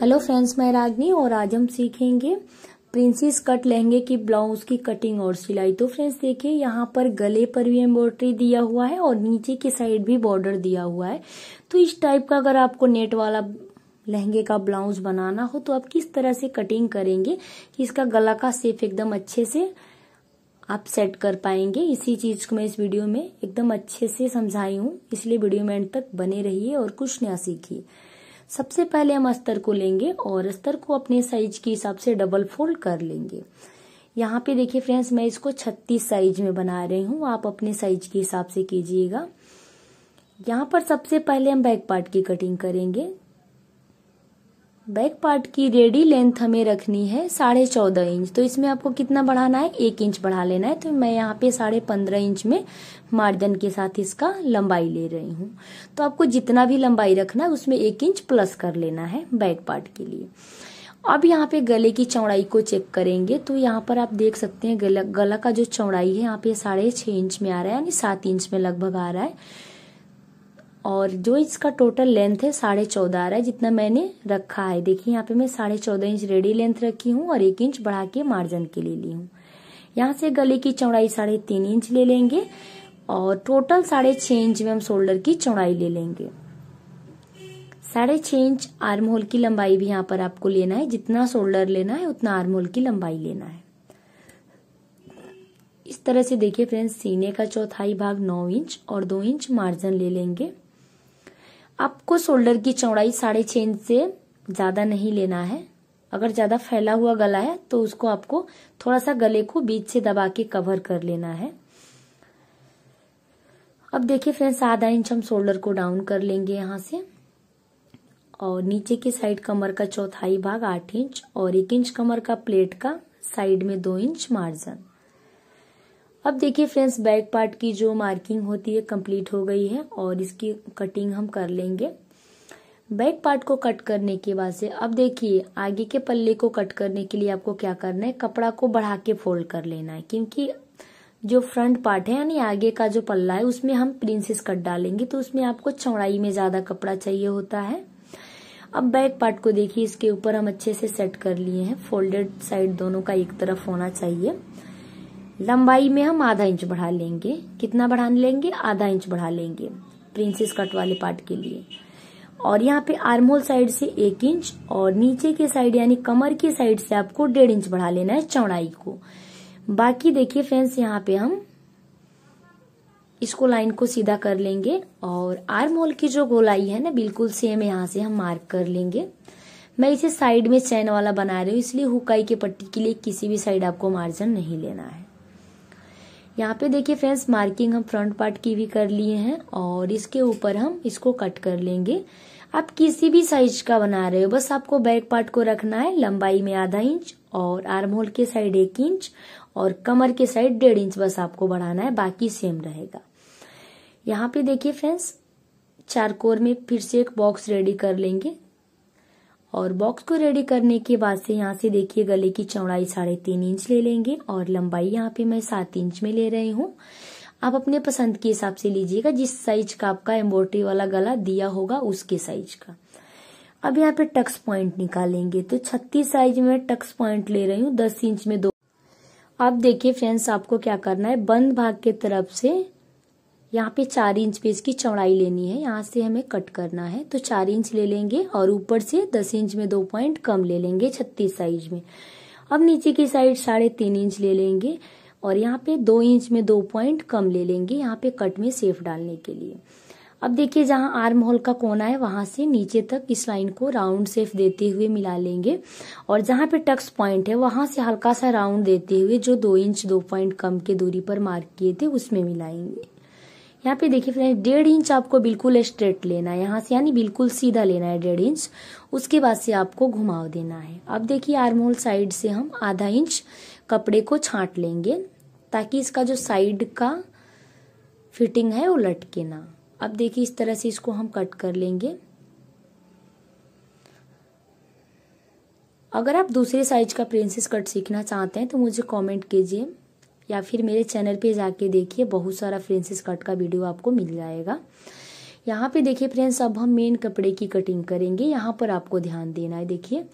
hello friends मैं रागनी और आज हम सीखेंगे प्रिंसेस कट लहंगे की ब्लाउज की कटिंग और सिलाई तो फ्रेंड्स देखिए यहाँ पर गले पर भी एम्ब्रॉयडरी दिया हुआ है और नीचे की साइड भी बॉर्डर दिया हुआ है तो इस टाइप का अगर आपको नेट वाला लहंगे का ब्लाउज बनाना हो तो आप किस तरह से कटिंग करेंगे कि इसका गला का सेप एकदम अच्छे से आप सेट कर पाएंगे इसी चीज को मैं इस वीडियो में एकदम अच्छे से समझाई हूँ इसलिए वीडियो में एंड तक बने रहिए और कुछ नया सीखिए सबसे पहले हम अस्तर को लेंगे और अस्तर को अपने साइज के हिसाब से डबल फोल्ड कर लेंगे यहाँ पे देखिए फ्रेंड्स मैं इसको 36 साइज में बना रही हूँ आप अपने साइज के हिसाब से कीजिएगा यहाँ पर सबसे पहले हम बैक पार्ट की कटिंग करेंगे बैक पार्ट की रेडी लेंथ हमें रखनी है साढ़े चौदह इंच तो इसमें आपको कितना बढ़ाना है एक इंच बढ़ा लेना है तो मैं यहाँ पे साढ़े पंद्रह इंच में मार्जिन के साथ इसका लंबाई ले रही हूँ तो आपको जितना भी लंबाई रखना है उसमें एक इंच प्लस कर लेना है बैक पार्ट के लिए अब यहाँ पे गले की चौड़ाई को चेक करेंगे तो यहाँ पर आप देख सकते हैं गला गला का जो चौड़ाई है यहाँ पे साढ़े छह इंच में आ रहा है यानी सात इंच में लगभग आ रहा है और जो इसका टोटल लेंथ है साढ़े चौदह आ रहा है जितना मैंने रखा है देखिए यहाँ पे मैं साढ़े चौदह इंच रेडी लेंथ रखी हूँ और एक इंच बढ़ा के मार्जिन के लिए ली हूँ यहाँ से गले की चौड़ाई साढ़े तीन इंच ले लेंगे और टोटल साढ़े छः इंच में हम शोल्डर की चौड़ाई ले लेंगे साढ़े छः इंच आर्म होल की लंबाई भी यहाँ पर आपको लेना है जितना शोल्डर लेना है उतना आर्म होल की लंबाई लेना है इस तरह से देखिए फ्रेंड्स सीने का चौथाई भाग नौ इंच और दो इंच मार्जिन ले लेंगे आपको शोल्डर की चौड़ाई साढ़े छः इंच से ज़्यादा नहीं लेना है अगर ज़्यादा फैला हुआ गला है तो उसको आपको थोड़ा सा गले को बीच से दबा के कवर कर लेना है अब देखिए फ्रेंड्स आधा इंच हम शोल्डर को डाउन कर लेंगे यहां से और नीचे के साइड कमर का चौथाई भाग आठ इंच और एक इंच कमर का प्लेट का साइड में दो इंच मार्जन अब देखिए फ्रेंड्स बैक पार्ट की जो मार्किंग होती है कंप्लीट हो गई है और इसकी कटिंग हम कर लेंगे बैक पार्ट को कट करने के बाद से अब देखिए आगे के पल्ले को कट करने के लिए आपको क्या करना है कपड़ा को बढ़ा के फोल्ड कर लेना है क्योंकि जो फ्रंट पार्ट है यानी आगे का जो पल्ला है उसमें हम प्रिंसेस कट डालेंगे तो उसमें आपको चौड़ाई में ज़्यादा कपड़ा चाहिए होता है अब बैक पार्ट को देखिए इसके ऊपर हम अच्छे से सेट कर लिए हैं फोल्डेड साइड दोनों का एक तरफ होना चाहिए लंबाई में हम आधा इंच बढ़ा लेंगे कितना बढ़ा लेंगे आधा इंच बढ़ा लेंगे प्रिंसेस कट वाले पार्ट के लिए और यहाँ पे आर्मोल साइड से एक इंच और नीचे के साइड यानी कमर के साइड से आपको डेढ़ इंच बढ़ा लेना है चौड़ाई को बाकी देखिए फ्रेंड्स यहाँ पे हम इसको लाइन को सीधा कर लेंगे और आर्म होल की जो गोलाई है ना बिल्कुल सेम यहाँ से हम मार्क कर लेंगे मैं इसे साइड में चैन वाला बना रही हूँ इसलिए हुकाई के पट्टी के लिए किसी भी साइड आपको मार्जिन नहीं लेना है यहाँ पे देखिए फ्रेंड्स मार्किंग हम फ्रंट पार्ट की भी कर लिए हैं और इसके ऊपर हम इसको कट कर लेंगे आप किसी भी साइज का बना रहे हो बस आपको बैक पार्ट को रखना है लंबाई में आधा इंच और आर्म होल के साइड एक इंच और कमर के साइड डेढ़ इंच बस आपको बढ़ाना है बाकी सेम रहेगा यहाँ पे देखिए फ्रेंड्स चारकोर में फिर से एक बॉक्स रेडी कर लेंगे और बॉक्स को रेडी करने के बाद से यहाँ से देखिए गले की चौड़ाई साढ़े तीन इंच ले लेंगे और लंबाई यहाँ पे मैं सात इंच में ले रही हूँ आप अपने पसंद के हिसाब से लीजिएगा जिस साइज का आपका एम्ब्रॉयडरी वाला गला दिया होगा उसके साइज का अब यहाँ पे टक्स पॉइंट निकालेंगे तो छत्तीस साइज में टक्स पॉइंट ले रही हूँ दस इंच में दो अब देखिए फ्रेंड्स आपको क्या करना है बंद भाग के तरफ से यहाँ पे चार इंच पेज की चौड़ाई लेनी है यहाँ से हमें कट करना है तो चार इंच ले लेंगे और ऊपर से दस इंच में दो पॉइंट कम ले लेंगे छत्तीस साइज में अब नीचे की साइड साढ़े तीन इंच ले लेंगे और यहाँ पे दो इंच में दो पॉइंट कम ले लेंगे यहाँ पे कट में सेफ डालने के लिए अब देखिए जहाँ आर्म होल का कोना है वहां से नीचे तक इस लाइन को राउंड सेफ देते हुए मिला लेंगे और जहाँ पे टक्स पॉइंट है वहां से हल्का सा राउंड देते हुए जो दो इंच दो पॉइंट कम के दूरी पर मार्क किए थे उसमें मिलाएंगे यहाँ पे देखिए फ्रेंड्स डेढ़ इंच आपको बिल्कुल स्ट्रेट लेना है यहाँ से यानी बिल्कुल सीधा लेना है डेढ़ इंच उसके बाद से आपको घुमाव देना है अब देखिए आर्मोल साइड से हम आधा इंच कपड़े को छांट लेंगे ताकि इसका जो साइड का फिटिंग है वो लटके ना अब देखिए इस तरह से इसको हम कट कर लेंगे अगर आप दूसरे साइज का प्रिंसेस कट सीखना चाहते हैं तो मुझे कमेंट कीजिए या फिर मेरे चैनल पे जाके देखिए बहुत सारा फ्रेंसिस कट का वीडियो आपको मिल जाएगा यहाँ पे देखिए फ्रेंड्स अब हम मेन कपड़े की कटिंग करेंगे यहाँ पर आपको ध्यान देना है देखिए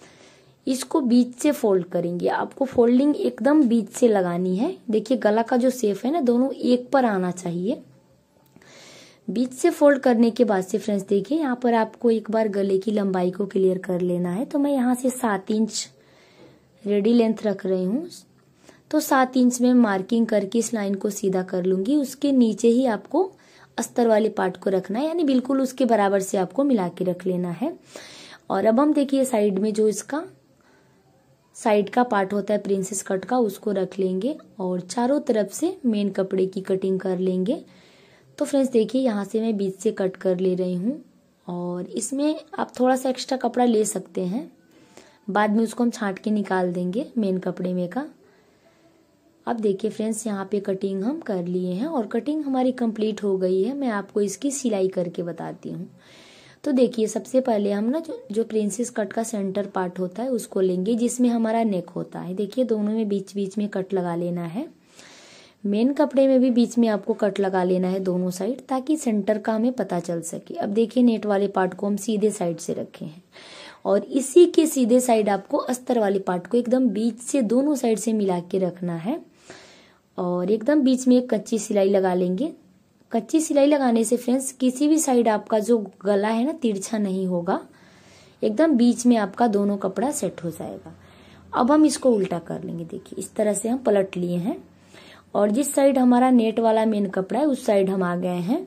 इसको बीच से फोल्ड करेंगे आपको फोल्डिंग एकदम बीच से लगानी है देखिए गला का जो सेफ है ना दोनों एक पर आना चाहिए बीच से फोल्ड करने के बाद से फ्रेंड्स देखिए यहाँ पर आपको एक बार गले की लंबाई को क्लियर कर लेना है तो मैं यहाँ से सात इंच रेडी लेंथ रख रही हूँ तो सात इंच में मार्किंग करके इस लाइन को सीधा कर लूंगी उसके नीचे ही आपको अस्तर वाले पार्ट को रखना है यानी बिल्कुल उसके बराबर से आपको मिला के रख लेना है और अब हम देखिए साइड में जो इसका साइड का पार्ट होता है प्रिंसेस कट का उसको रख लेंगे और चारों तरफ से मेन कपड़े की कटिंग कर लेंगे तो फ्रेंड्स देखिए यहाँ से मैं बीच से कट कर ले रही हूँ और इसमें आप थोड़ा सा एक्स्ट्रा कपड़ा ले सकते हैं बाद में उसको हम छांट के निकाल देंगे मेन कपड़े में का अब देखिए फ्रेंड्स यहाँ पे कटिंग हम कर लिए हैं और कटिंग हमारी कंप्लीट हो गई है मैं आपको इसकी सिलाई करके बताती हूँ तो देखिए सबसे पहले हम ना जो, जो प्रिंसेस कट का सेंटर पार्ट होता है उसको लेंगे जिसमें हमारा नेक होता है देखिए दोनों में बीच बीच में कट लगा लेना है मेन कपड़े में भी बीच में आपको कट लगा लेना है दोनों साइड ताकि सेंटर का हमें पता चल सके अब देखिए नेट वाले पार्ट को हम सीधे साइड से रखे हैं और इसी के सीधे साइड आपको अस्तर वाले पार्ट को एकदम बीच से दोनों साइड से मिला के रखना है और एकदम बीच में एक कच्ची सिलाई लगा लेंगे कच्ची सिलाई लगाने से फ्रेंड्स किसी भी साइड आपका जो गला है ना तिरछा नहीं होगा एकदम बीच में आपका दोनों कपड़ा सेट हो जाएगा अब हम इसको उल्टा कर लेंगे देखिए इस तरह से हम पलट लिए हैं और जिस साइड हमारा नेट वाला मेन कपड़ा है उस साइड हम आ गए हैं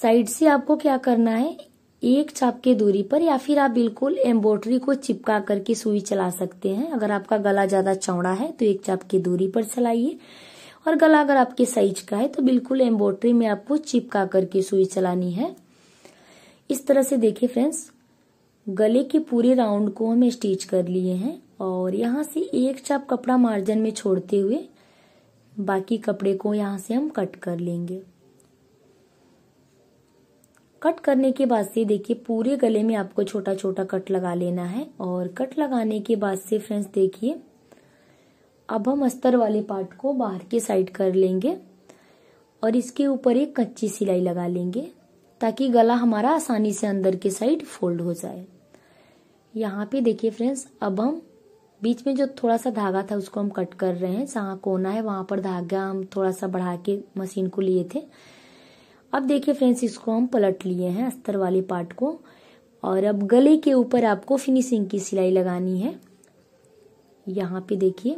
साइड से आपको क्या करना है एक चाप के दूरी पर या फिर आप बिल्कुल एम्ब्रॉयडरी को चिपका करके सुई चला सकते हैं अगर आपका गला ज्यादा चौड़ा है तो एक चाप की दूरी पर चलाइए और गला अगर आपके साइज का है तो बिल्कुल एम्ब्रॉयडरी में आपको चिपका करके सुई चलानी है इस तरह से देखिए फ्रेंड्स गले के पूरे राउंड को हम स्टिच कर लिए हैं और यहाँ से एक चाप कपड़ा मार्जिन में छोड़ते हुए बाकी कपड़े को यहाँ से हम कट कर लेंगे कट करने के बाद से देखिए पूरे गले में आपको छोटा छोटा कट लगा लेना है और कट लगाने के बाद से फ्रेंड्स देखिए अब हम अस्तर वाले पार्ट को बाहर के साइड कर लेंगे और इसके ऊपर एक कच्ची सिलाई लगा लेंगे ताकि गला हमारा आसानी से अंदर के साइड फोल्ड हो जाए यहाँ पे देखिए फ्रेंड्स अब हम बीच में जो थोड़ा सा धागा था उसको हम कट कर रहे हैं जहाँ कोना है वहाँ पर धागा हम थोड़ा सा बढ़ा के मशीन को लिए थे अब देखिए फ्रेंड्स इसको हम पलट लिए हैं अस्तर वाले पार्ट को और अब गले के ऊपर आपको फिनिशिंग की सिलाई लगानी है यहाँ पे देखिए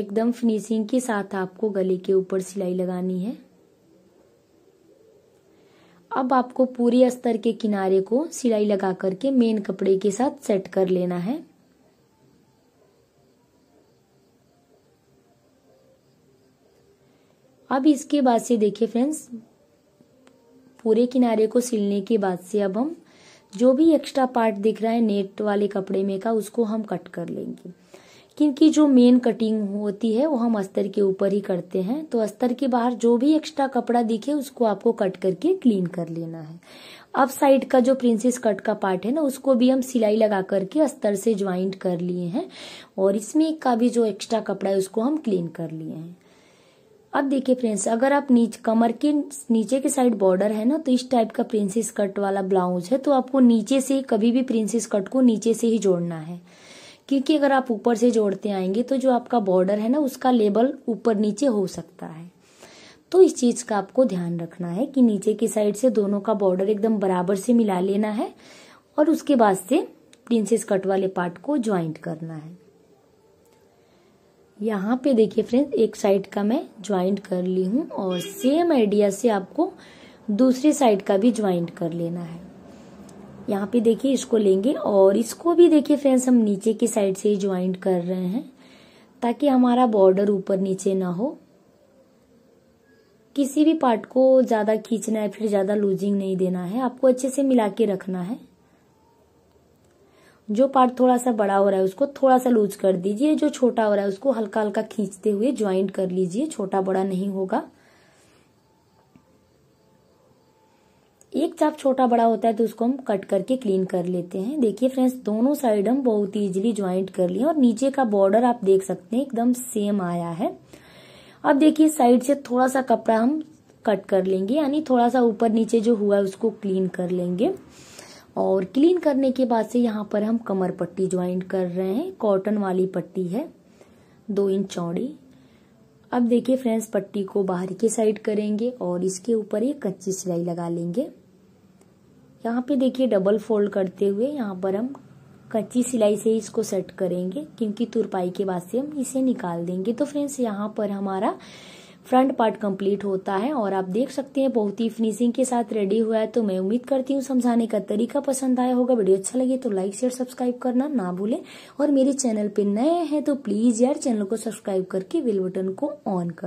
एकदम फिनिशिंग के साथ आपको गले के ऊपर सिलाई लगानी है अब आपको पूरे अस्तर के किनारे को सिलाई लगा करके मेन कपड़े के साथ सेट कर लेना है अब इसके बाद से देखिए फ्रेंड्स पूरे किनारे को सिलने के बाद से अब हम जो भी एक्स्ट्रा पार्ट दिख रहा है नेट वाले कपड़े में का उसको हम कट कर लेंगे क्योंकि जो मेन कटिंग होती है वो हम अस्तर के ऊपर ही करते हैं तो अस्तर के बाहर जो भी एक्स्ट्रा कपड़ा दिखे उसको आपको कट करके क्लीन कर लेना है अब साइड का जो प्रिंसेस कट का पार्ट है ना उसको भी हम सिलाई लगा करके अस्तर से ज्वाइंट कर लिए हैं और इसमें का भी जो एक्स्ट्रा कपड़ा है उसको हम क्लीन कर लिए हैं अब देखिए फ्रेंड्स अगर आप नीच कमर के नीचे के साइड बॉर्डर है ना तो इस टाइप का प्रिंसेस कट वाला ब्लाउज है तो आपको नीचे से कभी भी प्रिंसेस कट को नीचे से ही जोड़ना है क्योंकि अगर आप ऊपर से जोड़ते आएंगे तो जो आपका बॉर्डर है ना उसका लेबल ऊपर नीचे हो सकता है तो इस चीज का आपको ध्यान रखना है कि नीचे की साइड से दोनों का बॉर्डर एकदम बराबर से मिला लेना है और उसके बाद से प्रिंसेस कट वाले पार्ट को ज्वाइंट करना है यहाँ पे देखिए फ्रेंड्स एक साइड का मैं ज्वाइंट कर ली हूँ और सेम आइडिया से आपको दूसरी साइड का भी ज्वाइंट कर लेना है यहाँ पे देखिए इसको लेंगे और इसको भी देखिए फ्रेंड्स हम नीचे की साइड से ही ज्वाइंट कर रहे हैं ताकि हमारा बॉर्डर ऊपर नीचे ना हो किसी भी पार्ट को ज़्यादा खींचना है फिर ज़्यादा लूजिंग नहीं देना है आपको अच्छे से मिला के रखना है जो पार्ट थोड़ा सा बड़ा हो रहा है उसको थोड़ा सा लूज कर दीजिए जो छोटा हो रहा है उसको हल्का हल्का खींचते हुए ज्वाइंट कर लीजिए छोटा बड़ा नहीं होगा एक चाप छोटा बड़ा होता है तो उसको हम कट करके क्लीन कर लेते हैं देखिए फ्रेंड्स दोनों साइड हम बहुत ही इजिली ज्वाइंट कर लिए और नीचे का बॉर्डर आप देख सकते हैं एकदम सेम आया है अब देखिए साइड से थोड़ा सा कपड़ा हम कट कर लेंगे यानी थोड़ा सा ऊपर नीचे जो हुआ है उसको क्लीन कर लेंगे और क्लीन करने के बाद से यहाँ पर हम कमर पट्टी ज्वाइंट कर रहे हैं कॉटन वाली पट्टी है दो इंच चौड़ी अब देखिए फ्रेंड्स पट्टी को बाहर के साइड करेंगे और इसके ऊपर ये कच्ची सिलाई लगा लेंगे यहाँ पे देखिए डबल फोल्ड करते हुए यहाँ पर हम कच्ची सिलाई से इसको सेट करेंगे क्योंकि तुरपाई के बाद से हम इसे निकाल देंगे तो फ्रेंड्स यहाँ पर हमारा फ्रंट पार्ट कंप्लीट होता है और आप देख सकते हैं बहुत ही फिनिशिंग के साथ रेडी हुआ है तो मैं उम्मीद करती हूँ समझाने का तरीका पसंद आया होगा वीडियो अच्छा लगे तो लाइक शेयर सब्सक्राइब करना ना भूले और मेरे चैनल पे नए हैं तो प्लीज यार चैनल को सब्सक्राइब करके बिल बटन को ऑन कर